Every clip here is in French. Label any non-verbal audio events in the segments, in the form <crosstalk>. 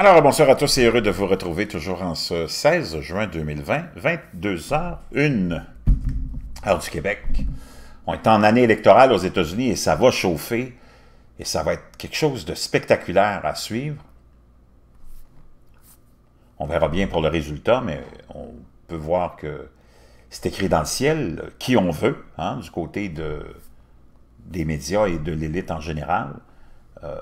Alors, bonsoir à tous et heureux de vous retrouver toujours en ce 16 juin 2020, 22h01, heure du Québec. On est en année électorale aux États-Unis et ça va chauffer et ça va être quelque chose de spectaculaire à suivre. On verra bien pour le résultat, mais on peut voir que c'est écrit dans le ciel qui on veut, hein, du côté des médias et de l'élite en général. Euh,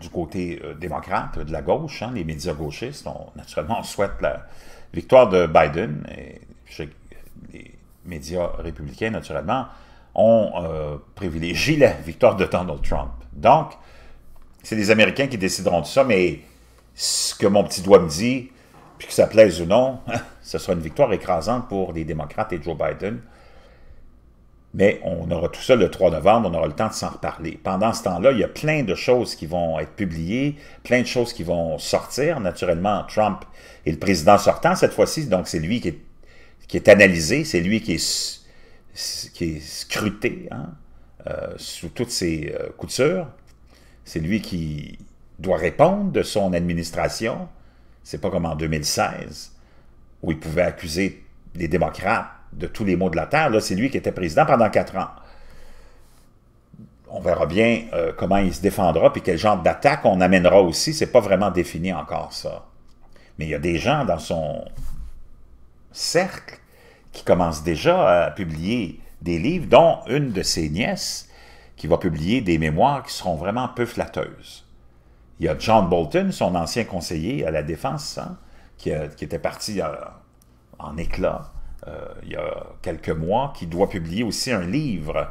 du côté euh, démocrate, de la gauche, hein, les médias gauchistes, on, naturellement, souhaitent souhaite la victoire de Biden. Et les médias républicains, naturellement, ont euh, privilégié la victoire de Donald Trump. Donc, c'est les Américains qui décideront de ça, mais ce que mon petit doigt me dit, puis que ça plaise ou non, <laughs> ce sera une victoire écrasante pour les démocrates et Joe Biden. Mais on aura tout ça le 3 novembre, on aura le temps de s'en reparler. Pendant ce temps-là, il y a plein de choses qui vont être publiées, plein de choses qui vont sortir. Naturellement, Trump est le président sortant cette fois-ci, donc c'est lui qui est, qui est analysé, c'est lui qui est, qui est scruté hein, euh, sous toutes ses euh, coutures. C'est lui qui doit répondre de son administration. C'est pas comme en 2016, où il pouvait accuser les démocrates de tous les maux de la Terre, Là, c'est lui qui était président pendant quatre ans. On verra bien euh, comment il se défendra, puis quel genre d'attaque on amènera aussi. C'est pas vraiment défini encore, ça. Mais il y a des gens dans son cercle qui commencent déjà à publier des livres, dont une de ses nièces, qui va publier des mémoires qui seront vraiment peu flatteuses. Il y a John Bolton, son ancien conseiller à la Défense, hein, euh, qui, était parti euh, en éclat. Euh, il y a quelques mois, qui doit publier aussi un livre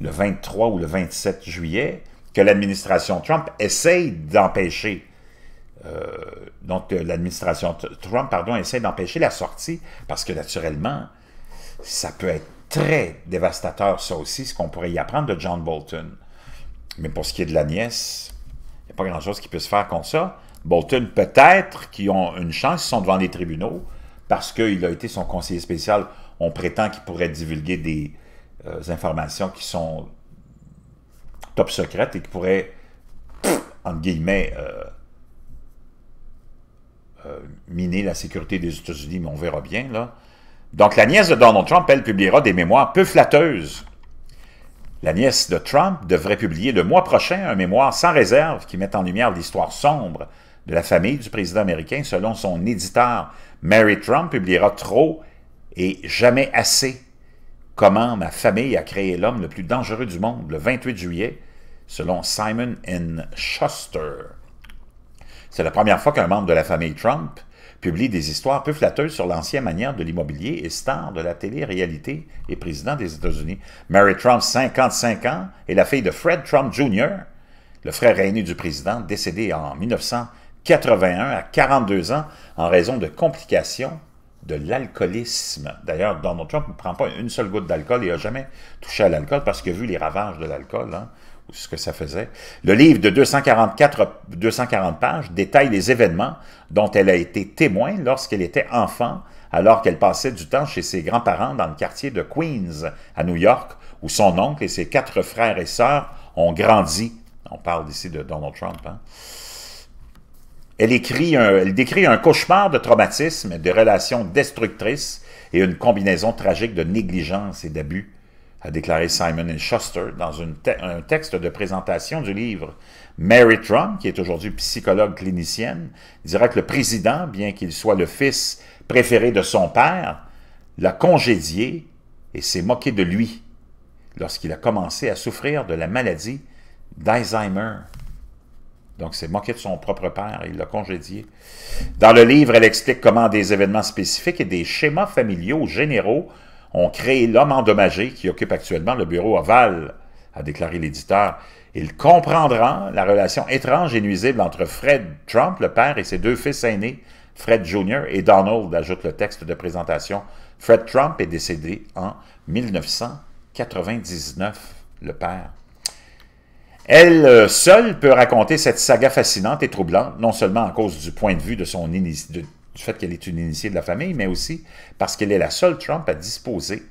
le 23 ou le 27 juillet que l'administration Trump essaye d'empêcher. Euh, donc, l'administration Trump, pardon, essaie d'empêcher la sortie parce que naturellement, ça peut être très dévastateur, ça aussi, ce qu'on pourrait y apprendre de John Bolton. Mais pour ce qui est de la nièce, il n'y a pas grand-chose qui peut se faire contre ça. Bolton, peut-être, qui ont une chance, ils sont devant les tribunaux, parce qu'il a été son conseiller spécial, on prétend qu'il pourrait divulguer des euh, informations qui sont top secrètes et qui pourraient, en entre guillemets, euh, euh, miner la sécurité des États-Unis, mais on verra bien, là. Donc, la nièce de Donald Trump, elle, publiera des mémoires peu flatteuses. La nièce de Trump devrait publier le mois prochain un mémoire sans réserve qui met en lumière l'histoire sombre de la famille du président américain, selon son éditeur. Mary Trump publiera trop et jamais assez. Comment ma famille a créé l'homme le plus dangereux du monde le 28 juillet, selon Simon N. Schuster. C'est la première fois qu'un membre de la famille Trump publie des histoires peu flatteuses sur l'ancienne manière de l'immobilier et star de la télé-réalité et président des États-Unis. Mary Trump, 55 ans, est la fille de Fred Trump Jr., le frère aîné du président, décédé en 1900. 81 à 42 ans en raison de complications de l'alcoolisme. D'ailleurs, Donald Trump ne prend pas une seule goutte d'alcool et n'a jamais touché à l'alcool parce qu'il a vu les ravages de l'alcool, hein, ou ce que ça faisait, le livre de 244, 240 pages détaille les événements dont elle a été témoin lorsqu'elle était enfant, alors qu'elle passait du temps chez ses grands-parents dans le quartier de Queens, à New York, où son oncle et ses quatre frères et sœurs ont grandi. On parle ici de Donald Trump. Hein. Elle, décrit un cauchemar de traumatisme, de relations destructrices et une combinaison tragique de négligence et d'abus, a déclaré Simon Schuster dans un texte de présentation du livre. Mary Trump, qui est aujourd'hui psychologue clinicienne, dira que le président, bien qu'il soit le fils préféré de son père, l'a congédié et s'est moqué de lui lorsqu'il a commencé à souffrir de la maladie d'Alzheimer. Donc, c'est moqué de son propre père, il l'a congédié. Dans le livre, elle explique comment des événements spécifiques et des schémas familiaux généraux ont créé l'homme endommagé qui occupe actuellement le bureau Oval, a déclaré l'éditeur. Il comprendra la relation étrange et nuisible entre Fred Trump, le père, et ses deux fils aînés, Fred Jr. et Donald, ajoute le texte de présentation. Fred Trump est décédé en 1999, le père. Elle euh, seule peut raconter cette saga fascinante et troublante, non seulement à cause du point de vue de son du fait qu'elle est une initiée de la famille, mais aussi parce qu'elle est la seule Trump à disposer,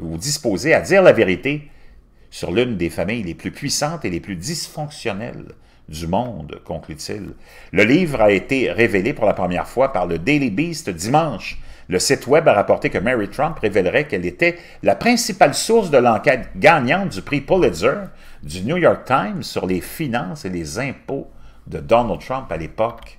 ou disposer à dire la vérité sur l'une des familles les plus puissantes et les plus dysfonctionnelles du monde, conclut-il. Le livre a été révélé pour la première fois par le Daily Beast dimanche, le site Web a rapporté que Mary Trump révélerait qu'elle était la principale source de l'enquête gagnante du prix Pulitzer du New York Times sur les finances et les impôts de Donald Trump à l'époque.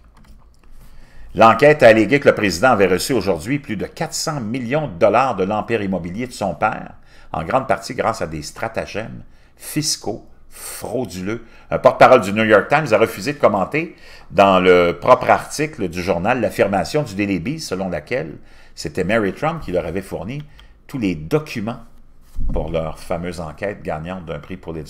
L'enquête a allégué que le président avait reçu aujourd'hui plus de 400 millions de dollars de l'empire immobilier de son père, en grande partie grâce à des stratagèmes fiscaux frauduleux. Un porte-parole du New York Times a refusé de commenter dans le propre article du journal l'affirmation du Daily selon laquelle c'était Mary Trump qui leur avait fourni tous les documents pour leur fameuse enquête gagnante d'un prix pour les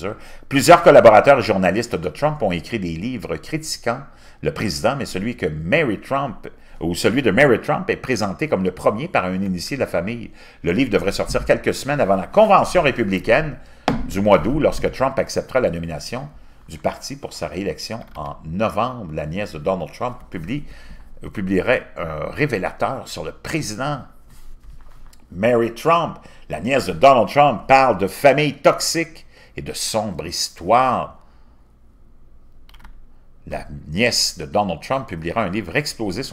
Plusieurs collaborateurs et journalistes de Trump ont écrit des livres critiquant le président, mais celui que Mary Trump ou celui de Mary Trump est présenté comme le premier par un initié de la famille. Le livre devrait sortir quelques semaines avant la convention républicaine du mois d'août, lorsque Trump acceptera la nomination du parti pour sa réélection en novembre. La nièce de Donald Trump publie Publierait un révélateur sur le président Mary Trump. La nièce de Donald Trump parle de famille toxique et de sombre histoire. La nièce de Donald Trump publiera un livre explosif,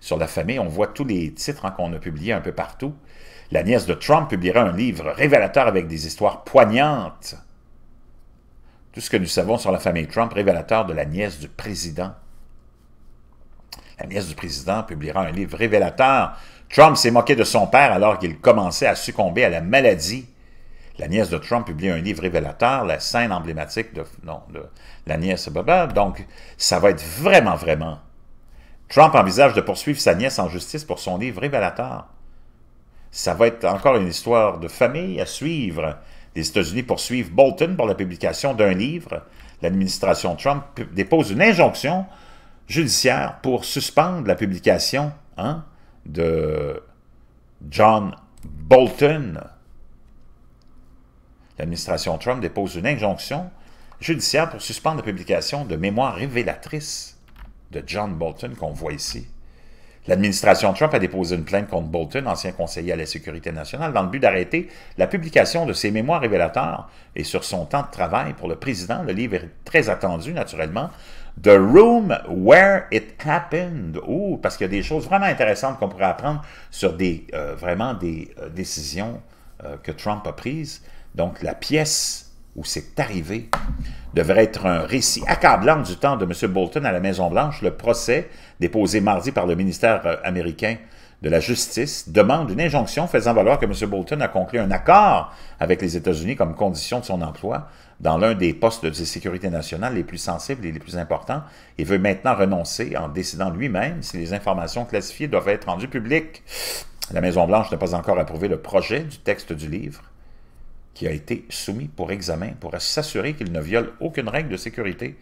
sur la famille. On voit tous les titres hein, qu'on a publiés un peu partout. La nièce de Trump publiera un livre révélateur avec des histoires poignantes. Tout ce que nous savons sur la famille Trump, révélateur de la nièce du président. La nièce du président publiera un livre révélateur. Trump s'est moqué de son père alors qu'il commençait à succomber à la maladie. La nièce de Trump publie un livre révélateur, la scène emblématique de, de la nièce Boba. Donc, ça va être vraiment, vraiment. Trump envisage de poursuivre sa nièce en justice pour son livre révélateur. Ça va être encore une histoire de famille à suivre. Les États-Unis poursuivent Bolton pour la publication d'un livre. L'administration Trump dépose une injonction judiciaire pour suspendre la publication hein, de John Bolton. L'administration Trump dépose une injonction judiciaire pour suspendre la publication de mémoires révélatrices de John Bolton qu'on voit ici. L'administration Trump a déposé une plainte contre Bolton, ancien conseiller à la sécurité nationale, dans le but d'arrêter la publication de ses mémoires révélateurs et sur son temps de travail pour le président. Le livre est très attendu, naturellement, The Room Where It Happened. Oh, parce qu'il y a des choses vraiment intéressantes qu'on pourrait apprendre sur des, euh, vraiment des euh, décisions euh, que Trump a prises. Donc, la pièce où c'est arrivé devrait être un récit accablant du temps de M. Bolton à la Maison-Blanche, le procès déposé mardi par le ministère américain de la justice demande une injonction faisant valoir que M. Bolton a conclu un accord avec les États-Unis comme condition de son emploi dans l'un des postes de sécurité nationale les plus sensibles et les plus importants et veut maintenant renoncer en décidant lui-même si les informations classifiées doivent être rendues publiques. La Maison-Blanche n'a pas encore approuvé le projet du texte du livre qui a été soumis pour examen pour s'assurer qu'il ne viole aucune règle de sécurité.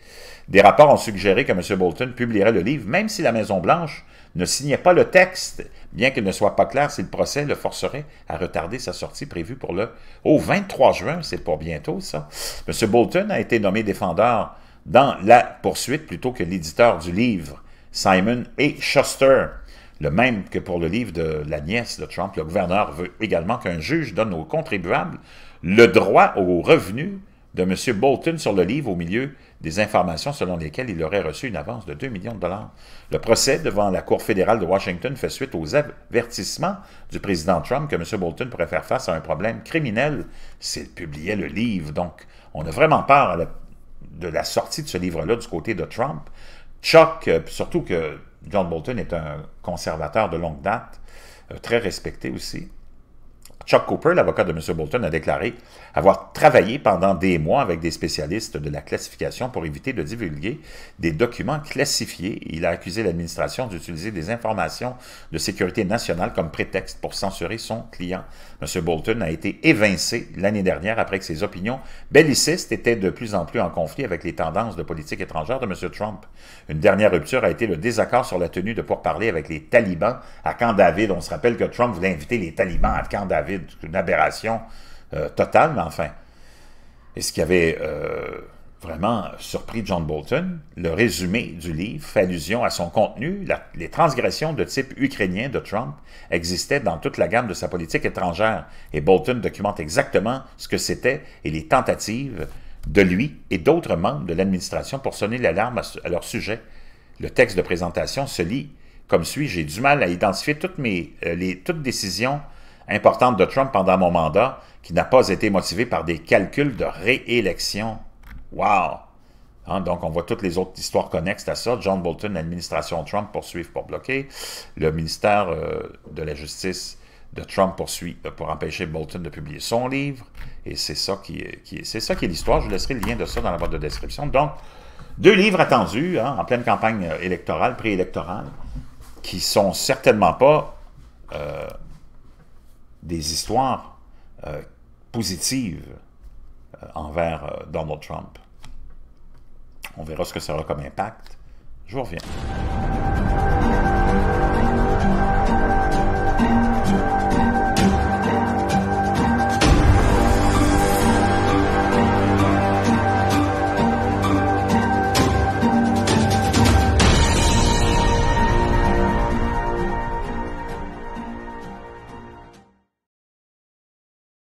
Des rapports ont suggéré que M. Bolton publierait le livre, même si la Maison-Blanche ne signait pas le texte, bien qu'il ne soit pas clair si le procès le forcerait à retarder sa sortie prévue pour le au 23 juin, c'est pour bientôt ça. M. Bolton a été nommé défendeur dans la poursuite plutôt que l'éditeur du livre, Simon et Schuster. Le même que pour le livre de la nièce de Trump, le gouverneur veut également qu'un juge donne aux contribuables le droit aux revenus de M. Bolton sur le livre au milieu des informations selon lesquelles il aurait reçu une avance de 2 millions de dollars. Le procès devant la Cour fédérale de Washington fait suite aux avertissements du président Trump que M. Bolton pourrait faire face à un problème criminel s'il publiait le livre. Donc, on a vraiment peur de la sortie de ce livre-là du côté de Trump. Choc, euh, surtout que John Bolton est un conservateur de longue date, euh, très respecté aussi. Chuck Cooper, l'avocat de M. Bolton, a déclaré avoir travaillé pendant des mois avec des spécialistes de la classification pour éviter de divulguer des documents classifiés. Il a accusé l'administration d'utiliser des informations de sécurité nationale comme prétexte pour censurer son client. M. Bolton a été évincé l'année dernière après que ses opinions bellicistes étaient de plus en plus en conflit avec les tendances de politique étrangère de M. Trump. Une dernière rupture a été le désaccord sur la tenue de pourparlers avec les talibans à Camp David. On se rappelle que Trump voulait inviter les talibans à Camp David une aberration euh, totale, mais enfin. Et ce qui avait euh, vraiment surpris John Bolton, le résumé du livre fait allusion à son contenu. les transgressions de type ukrainien de Trump existaient dans toute la gamme de sa politique étrangère. Et Bolton documente exactement ce que c'était et les tentatives de lui et d'autres membres de l'administration pour sonner l'alarme à, leur sujet. Le texte de présentation se lit comme suit. J'ai du mal à identifier toutes mes euh, les, toutes décisions importante de Trump pendant mon mandat, qui n'a pas été motivée par des calculs de réélection. Wow! Hein, donc, on voit toutes les autres histoires connexes à ça. John Bolton, l'administration Trump poursuit pour bloquer. Le ministère euh, de la Justice de Trump poursuit euh, pour empêcher Bolton de publier son livre. Et c'est ça qui, c'est ça qui est l'histoire. Je vous laisserai le lien de ça dans la boîte de description. Donc, deux livres attendus hein, en pleine campagne euh, électorale, préélectorale, qui sont certainement pas des histoires euh, positives euh, envers euh, Donald Trump. On verra ce que ça aura comme impact. Je vous reviens.